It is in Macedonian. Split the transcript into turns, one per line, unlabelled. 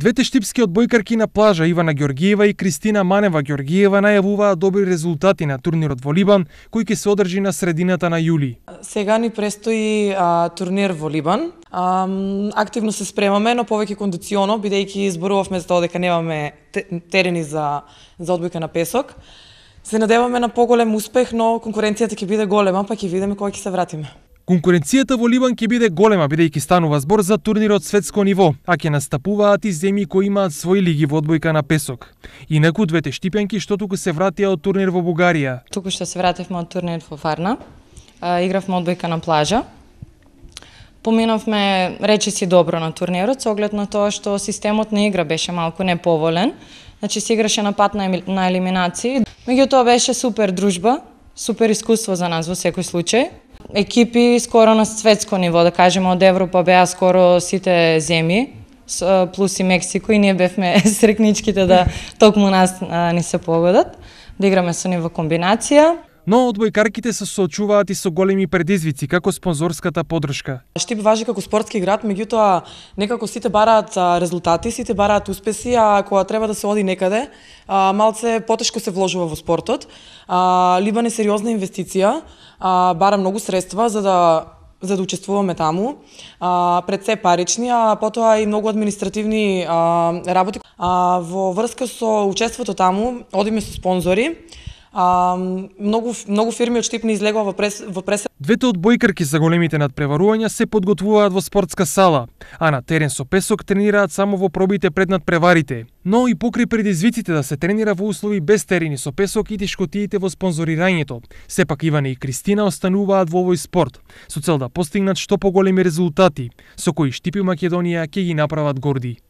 Двете штипски одбојкарки на плажа Ивана Ѓоргиева и Кристина Манева Ѓоргиева најавуваа добри резултати на турнирот во Либан, кој ќе се одржи на средината на јули.
Сега ни престои а, турнир во Либан. А, активно се спремаме, но повеќе кондиционо, бидејќи изборувавме за тоа дека немаме терени за, за одбојка на песок. Се надеваме на поголем успех, но конкуренцијата ќе биде голема, па ќе видиме кога ќе се вратиме.
Конкуренцијата во Ливан ќе биде голема бидејќи станува збор за турнир од светско ниво, а ќе настапуваат и земји кои имаат свои лиги во одбојка на песок. Инаку двете штипенки што туку се вратија од турнир во Бугарија.
Туку што се вративме од турнир во Фарна, игравме одбојка на плажа. Поминавме речиси добро на турнирот со оглед на тоа што системот на игра беше малку неповолен. Значи се играше на пат на, на елиминации. Меѓутоа беше супер дружба, супер искуство за нас во секој случај екипи скоро на светско ниво, да кажеме од Европа беа скоро сите земји, плюс и Мексико и ние бевме срекничките да токму нас а, ни се погодат, да играме со ниво комбинација.
Но одбојкарките се соочуваат и со големи предизвици, како спонзорската подршка.
Штип важи како спортски град, меѓутоа некако сите бараат резултати, сите бараат успеси, а кога треба да се оди некаде, малце потешко се вложува во спортот. Либо не сериозна инвестиција, бара многу средства за да за да учествуваме таму. А, пред се парични, а потоа и многу административни а, работи. А, во врска со учеството таму, одиме со спонзори, А, многу многу фирми од Штип не излегува во прес, во прес. Двете бојкарки за
големите надпреварувања се подготвуваат во спортска сала, а на терен со песок тренираат само во пробите пред надпреварите. Но и покри предизвиците да се тренира во услови без терени со песок и тешкотиите во спонзорирањето, сепак Иване и Кристина остануваат во овој спорт со цел да постигнат што поголеми резултати, со кои Штипи Македонија ќе ги направат горди.